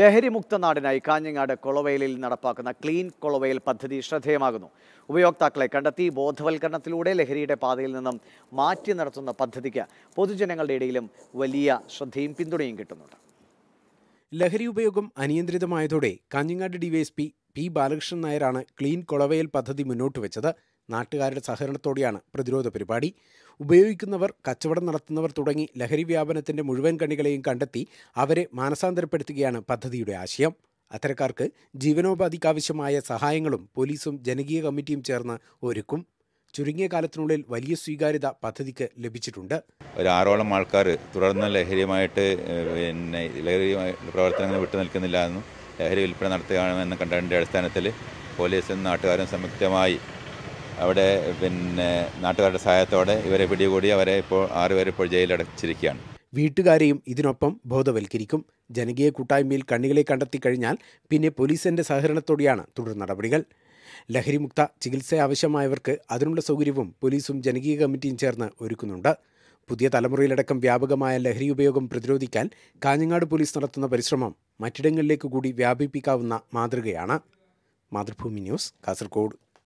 ലഹരിമുക്ത നാടിനായി കാഞ്ഞങ്ങാട് കൊളവയലിൽ നടപ്പാക്കുന്ന ക്ലീൻ കൊളവയൽ പദ്ധതി ശ്രദ്ധേയമാകുന്നു ഉപയോക്താക്കളെ കണ്ടെത്തി ബോധവൽക്കരണത്തിലൂടെ ലഹരിയുടെ പാതയിൽ നിന്നും മാറ്റി നടത്തുന്ന പദ്ധതിക്ക് പൊതുജനങ്ങളുടെ ഇടയിലും വലിയ ശ്രദ്ധയും പിന്തുണയും കിട്ടുന്നുണ്ട് ലഹരി ഉപയോഗം അനിയന്ത്രിതമായതോടെ കാഞ്ഞങ്ങാട് ഡിവൈഎസ്പി പി ബാലകൃഷ്ണൻ നായരാണ് ക്ലീൻ കൊളവയൽ പദ്ധതി മുന്നോട്ട് വെച്ചത് നാട്ടുകാരുടെ സഹകരണത്തോടെയാണ് പ്രതിരോധ പരിപാടി ഉപയോഗിക്കുന്നവർ കച്ചവടം നടത്തുന്നവർ തുടങ്ങി ലഹരി വ്യാപനത്തിന്റെ മുഴുവൻ കണികളെയും കണ്ടെത്തി അവരെ മാനസാന്തരപ്പെടുത്തുകയാണ് പദ്ധതിയുടെ ആശയം അത്തരക്കാർക്ക് ജീവനോപാധിക്കാവശ്യമായ സഹായങ്ങളും പോലീസും ജനകീയ കമ്മിറ്റിയും ചേർന്ന് ഒരുക്കും ചുരുങ്ങിയ കാലത്തിനുള്ളിൽ വലിയ സ്വീകാര്യത പദ്ധതിക്ക് ലഭിച്ചിട്ടുണ്ട് ഒരു ആറോളം ആൾക്കാർ തുടർന്ന് ലഹരിയുമായിട്ട് പിന്നെ ലഹരിയുമായിട്ട് പ്രവർത്തനങ്ങൾ വിട്ടു നിൽക്കുന്നില്ല എന്നും ലഹരി വിൽപ്പന നടത്തുകയാണെന്ന് കണ്ടതിൻ്റെ അടിസ്ഥാനത്തിൽ പോലീസും നാട്ടുകാരും സംയുക്തമായി അവിടെ പിന്നെ നാട്ടുകാരുടെ സഹായത്തോടെ ഇവരെ പിടികൂടി അവരെ ഇപ്പോൾ ആറുപേരെ ഇപ്പോൾ ജയിലടച്ചിരിക്കുകയാണ് വീട്ടുകാരെയും ഇതിനൊപ്പം ബോധവൽക്കരിക്കും ജനകീയ കൂട്ടായ്മയിൽ കണ്ണികളെ കണ്ടെത്തി കഴിഞ്ഞാൽ പിന്നെ പോലീസിന്റെ സഹകരണത്തോടെയാണ് തുടർ നടപടികൾ ലഹരിമുക്ത ചികിത്സ ആവശ്യമായവർക്ക് അതിനുള്ള സൗകര്യവും പോലീസും ജനകീയ കമ്മിറ്റിയും ചേർന്ന് ഒരുക്കുന്നുണ്ട് പുതിയ തലമുറയിലടക്കം വ്യാപകമായ ലഹരി ഉപയോഗം പ്രതിരോധിക്കാൻ കാഞ്ഞങ്ങാട് പോലീസ് നടത്തുന്ന പരിശ്രമം മറ്റിടങ്ങളിലേക്ക് കൂടി വ്യാപിപ്പിക്കാവുന്ന മാതൃകയാണ് മാതൃഭൂമി ന്യൂസ് കാസർഗോഡ്